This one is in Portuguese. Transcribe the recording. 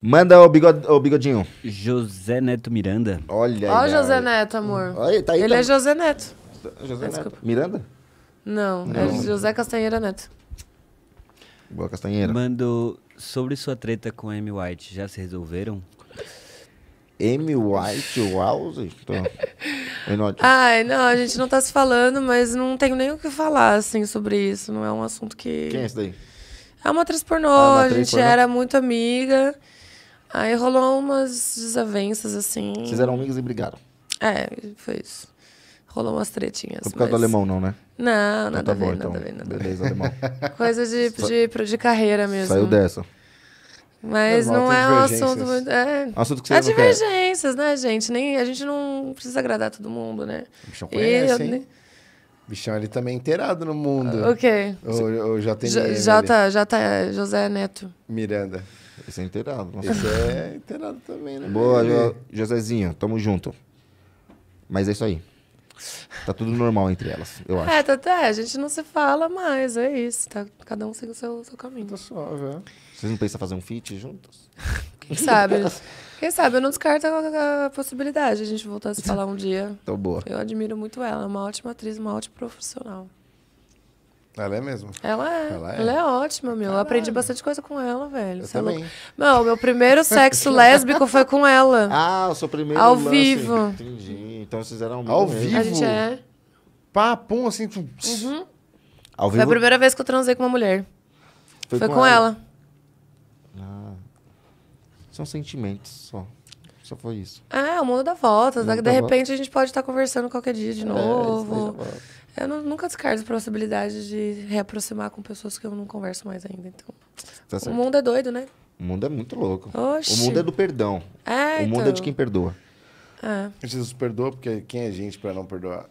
Manda o, o bigodinho. José Neto Miranda. Olha olha o José Neto, amor. Olha, tá aí, Ele tá- é José Neto. José Neto. Desculpa. Miranda? Não, é José Castanheira Neto. Boa Castanheira. Mandou sobre sua treta com Amy White, já se resolveram? M. White House? Ai, não, a gente não tá se falando, mas não tenho nem o que falar, assim, sobre isso. Não é um assunto que... Quem é esse daí? É uma atriz pornô, Ah, uma atriz a gente pornô. era muito amiga. Aí rolou umas desavenças, assim. Vocês eram amigos e brigaram? É, foi isso. Rolou umas tretinhas. Foi por causa mas... do alemão, não, né? Não, então nada, então tá a, ver, bom, nada então. a ver, nada então. Beleza, alemão. Coisa de, de, de, carreira mesmo. Saiu dessa. Mas Normal, não é um assunto muito. É, assunto que você é divergências, né, gente? Nem, a gente não precisa agradar todo mundo, né? O bichão conhece, e, eu, Bichão, ele também tá é inteirado no mundo. O quê? Ou, já tem. J, José Neto. Miranda. Esse é inteirado. Esse é inteirado também, né? Boa, jo Josézinho. Tamo junto. Mas é isso aí. Tá tudo normal entre elas, eu acho. É, tá, até. a gente não se fala mais, é isso. Tá, cada um segue o seu, seu caminho. Tá suave, é. Vocês não pensam fazer um feat juntos? Quem sabe? Quem sabe? Eu não descarto a, a possibilidade de a gente voltar a se falar um dia. Tô boa. Eu admiro muito ela, é uma ótima atriz, uma ótima profissional. Ela é mesmo? Ela é. Ela é, ela é ótima, meu. Caralho. Eu aprendi bastante coisa com ela, velho. Eu é também. Não, meu primeiro sexo lésbico foi com ela. Ah, o seu primeiro Ao lance. vivo. Entendi. Então vocês eram Ao mesmo. vivo? A gente é. Pá, pum, assim. Tipo, uhum. Ao vivo? Foi a primeira vez que eu transei com uma mulher. Foi, foi com, com, ela. ela. Ah. São sentimentos só. Só foi isso. É, o mundo dá voltas. Né? Mundo de dá repente volta. a gente pode estar conversando qualquer dia de é, novo. É, eu nunca descarto a possibilidade de reaproximar com pessoas que eu não converso mais ainda. Então, tá o mundo é doido, né? O mundo é muito louco. Oxi. O mundo é do perdão. É, o mundo então... é de então. quem perdoa. É. Jesus perdoa, porque quem é gente para não perdoar?